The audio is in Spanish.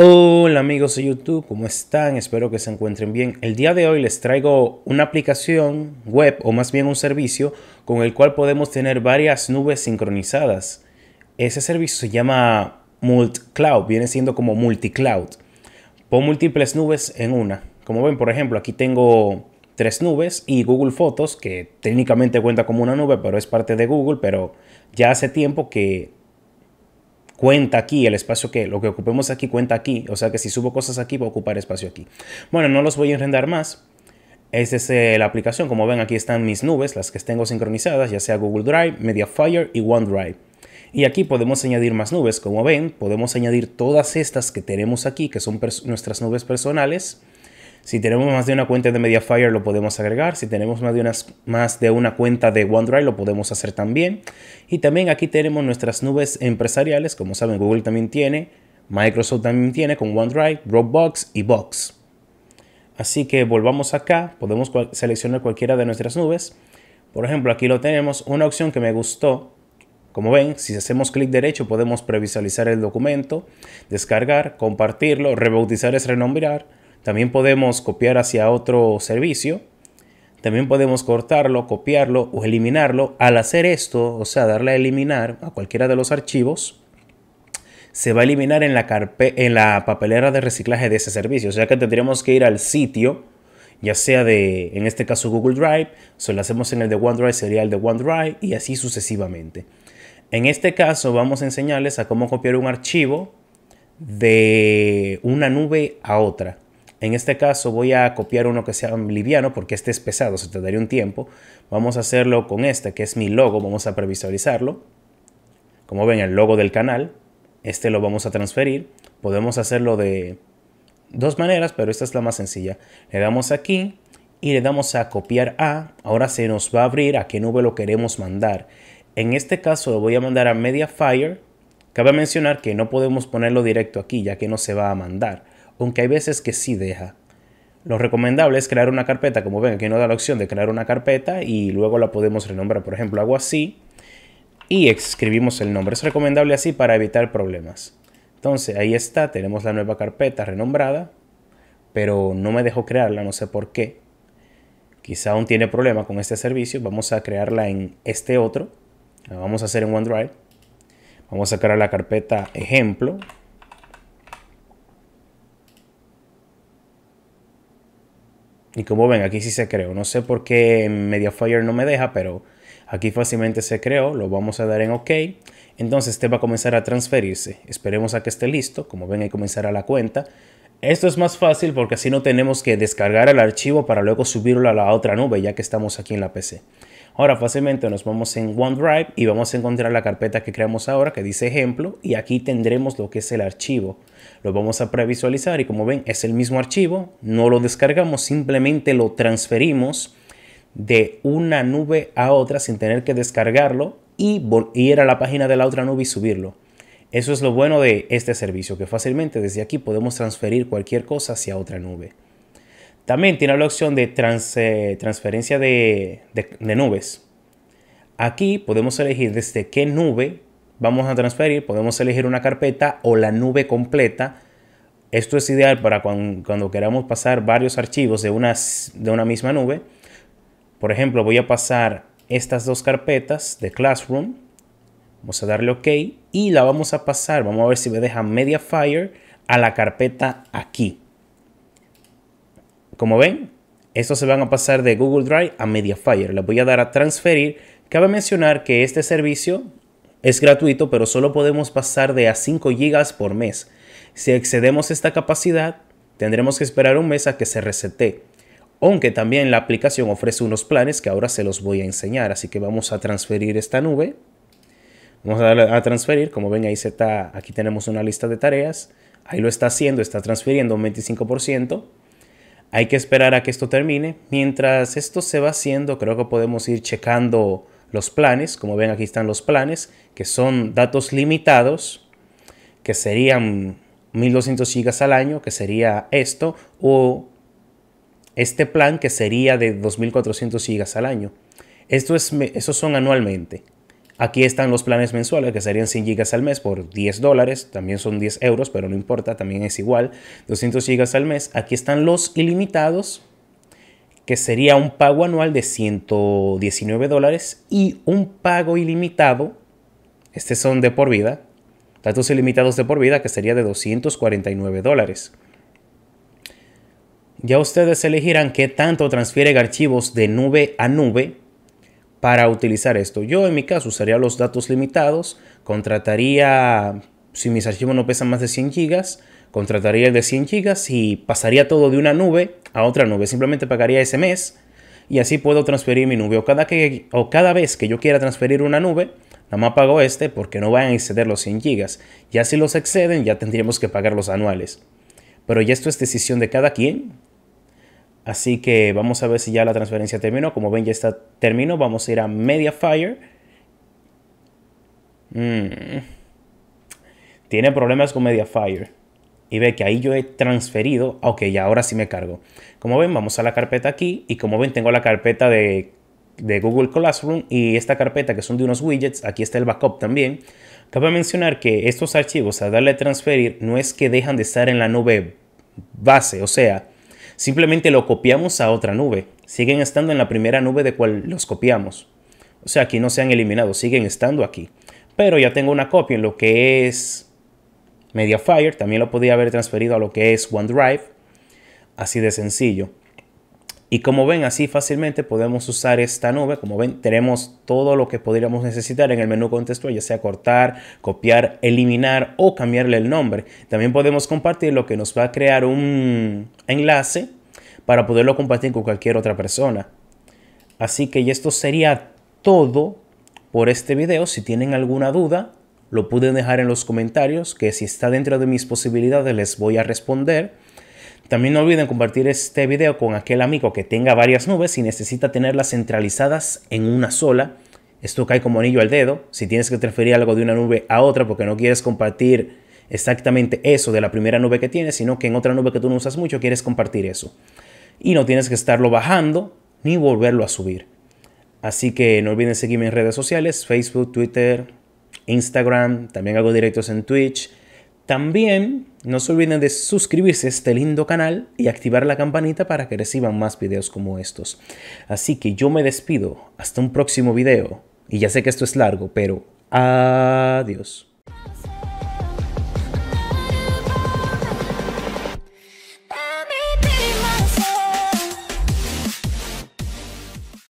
Hola amigos de YouTube, ¿cómo están? Espero que se encuentren bien. El día de hoy les traigo una aplicación web o más bien un servicio con el cual podemos tener varias nubes sincronizadas. Ese servicio se llama Multcloud, viene siendo como Multicloud. Pon múltiples nubes en una. Como ven, por ejemplo, aquí tengo tres nubes y Google Fotos, que técnicamente cuenta como una nube, pero es parte de Google, pero ya hace tiempo que cuenta aquí, el espacio que lo que ocupemos aquí cuenta aquí, o sea que si subo cosas aquí va a ocupar espacio aquí. Bueno, no los voy a enrendar más. Esta es eh, la aplicación, como ven aquí están mis nubes, las que tengo sincronizadas, ya sea Google Drive, Mediafire y OneDrive. Y aquí podemos añadir más nubes, como ven, podemos añadir todas estas que tenemos aquí, que son nuestras nubes personales, si tenemos más de una cuenta de Mediafire lo podemos agregar. Si tenemos más de, más de una cuenta de OneDrive lo podemos hacer también. Y también aquí tenemos nuestras nubes empresariales. Como saben, Google también tiene. Microsoft también tiene con OneDrive, Dropbox y Box. Así que volvamos acá. Podemos seleccionar cualquiera de nuestras nubes. Por ejemplo, aquí lo tenemos. Una opción que me gustó como ven, si hacemos clic derecho podemos previsualizar el documento, descargar, compartirlo, rebautizar es renombrar, también podemos copiar hacia otro servicio. También podemos cortarlo, copiarlo o eliminarlo. Al hacer esto, o sea, darle a eliminar a cualquiera de los archivos, se va a eliminar en la, en la papelera de reciclaje de ese servicio. O sea que tendríamos que ir al sitio, ya sea de, en este caso, Google Drive, si lo hacemos en el de OneDrive, sería el de OneDrive y así sucesivamente. En este caso vamos a enseñarles a cómo copiar un archivo de una nube a otra. En este caso voy a copiar uno que sea liviano porque este es pesado, se tardaría un tiempo. Vamos a hacerlo con este que es mi logo, vamos a previsualizarlo. Como ven, el logo del canal, este lo vamos a transferir. Podemos hacerlo de dos maneras, pero esta es la más sencilla. Le damos aquí y le damos a copiar a. Ahora se nos va a abrir a qué nube lo queremos mandar. En este caso lo voy a mandar a Mediafire. Cabe mencionar que no podemos ponerlo directo aquí ya que no se va a mandar aunque hay veces que sí deja. Lo recomendable es crear una carpeta, como ven, aquí nos da la opción de crear una carpeta y luego la podemos renombrar, por ejemplo, hago así y escribimos el nombre. Es recomendable así para evitar problemas. Entonces, ahí está, tenemos la nueva carpeta renombrada, pero no me dejó crearla, no sé por qué. Quizá aún tiene problema con este servicio, vamos a crearla en este otro. La vamos a hacer en OneDrive. Vamos a crear la carpeta ejemplo, Y como ven, aquí sí se creó. No sé por qué Mediafire no me deja, pero aquí fácilmente se creó. Lo vamos a dar en OK. Entonces este va a comenzar a transferirse. Esperemos a que esté listo. Como ven, ahí comenzará la cuenta. Esto es más fácil porque así no tenemos que descargar el archivo para luego subirlo a la otra nube, ya que estamos aquí en la PC. Ahora fácilmente nos vamos en OneDrive y vamos a encontrar la carpeta que creamos ahora que dice ejemplo y aquí tendremos lo que es el archivo. Lo vamos a previsualizar y como ven es el mismo archivo, no lo descargamos, simplemente lo transferimos de una nube a otra sin tener que descargarlo y ir a la página de la otra nube y subirlo. Eso es lo bueno de este servicio, que fácilmente desde aquí podemos transferir cualquier cosa hacia otra nube. También tiene la opción de transferencia de, nubes. Aquí podemos elegir desde qué nube vamos a transferir. Podemos elegir una carpeta o la nube completa. Esto es ideal para cuando, queramos pasar varios archivos de una, de una misma nube. Por ejemplo, voy a pasar estas dos carpetas de Classroom. Vamos a darle OK y la vamos a pasar. Vamos a ver si me deja Mediafire a la carpeta aquí. Como ven, estos se van a pasar de Google Drive a Mediafire. Les voy a dar a transferir. Cabe mencionar que este servicio es gratuito, pero solo podemos pasar de a 5 GB por mes. Si excedemos esta capacidad, tendremos que esperar un mes a que se resete. Aunque también la aplicación ofrece unos planes que ahora se los voy a enseñar. Así que vamos a transferir esta nube. Vamos a darle a transferir. Como ven, ahí se está, aquí tenemos una lista de tareas. Ahí lo está haciendo, está transfiriendo un 25%. Hay que esperar a que esto termine. Mientras esto se va haciendo, creo que podemos ir checando los planes. Como ven, aquí están los planes, que son datos limitados, que serían 1200 gigas al año, que sería esto, o este plan que sería de 2400 gigas al año. Esto es, esos son anualmente. Aquí están los planes mensuales, que serían 100 gigas al mes por 10 dólares, también son 10 euros, pero no importa, también es igual, 200 gigas al mes. Aquí están los ilimitados, que sería un pago anual de 119 dólares y un pago ilimitado, este son de por vida, datos ilimitados de por vida, que sería de 249 dólares. Ya ustedes elegirán qué tanto transfieren archivos de nube a nube para utilizar esto. Yo en mi caso usaría los datos limitados, contrataría, si mis archivos no pesan más de 100 gigas, contrataría el de 100 gigas y pasaría todo de una nube a otra nube. Simplemente pagaría ese mes y así puedo transferir mi nube. O cada, que, o cada vez que yo quiera transferir una nube, nada más pago este porque no van a exceder los 100 gigas. Ya si los exceden, ya tendríamos que pagar los anuales. Pero ya esto es decisión de cada quien Así que vamos a ver si ya la transferencia terminó. Como ven, ya está terminó. Vamos a ir a Mediafire. Mm. Tiene problemas con Mediafire. Y ve que ahí yo he transferido. Ah, ok, ya ahora sí me cargo. Como ven, vamos a la carpeta aquí. Y como ven, tengo la carpeta de, Google Classroom. Y esta carpeta que son de unos widgets. Aquí está el backup también. Cabe mencionar que estos archivos al darle a transferir no es que dejan de estar en la nube base. O sea, Simplemente lo copiamos a otra nube. Siguen estando en la primera nube de cual los copiamos. O sea, aquí no se han eliminado, siguen estando aquí. Pero ya tengo una copia en lo que es MediaFire. También lo podía haber transferido a lo que es OneDrive. Así de sencillo. Y como ven, así fácilmente podemos usar esta nube. Como ven, tenemos todo lo que podríamos necesitar en el menú contextual, ya sea cortar, copiar, eliminar o cambiarle el nombre. También podemos compartir lo que nos va a crear un enlace para poderlo compartir con cualquier otra persona. Así que y esto sería todo por este video. Si tienen alguna duda, lo pueden dejar en los comentarios, que si está dentro de mis posibilidades les voy a responder. También no olviden compartir este video con aquel amigo que tenga varias nubes y necesita tenerlas centralizadas en una sola. Esto cae como anillo al dedo. Si tienes que transferir algo de una nube a otra porque no quieres compartir exactamente eso de la primera nube que tienes, sino que en otra nube que tú no usas mucho quieres compartir eso. Y no tienes que estarlo bajando ni volverlo a subir. Así que no olviden seguirme en redes sociales, Facebook, Twitter, Instagram, también hago directos en Twitch. También no se olviden de suscribirse a este lindo canal y activar la campanita para que reciban más videos como estos. Así que yo me despido. Hasta un próximo video. Y ya sé que esto es largo, pero adiós.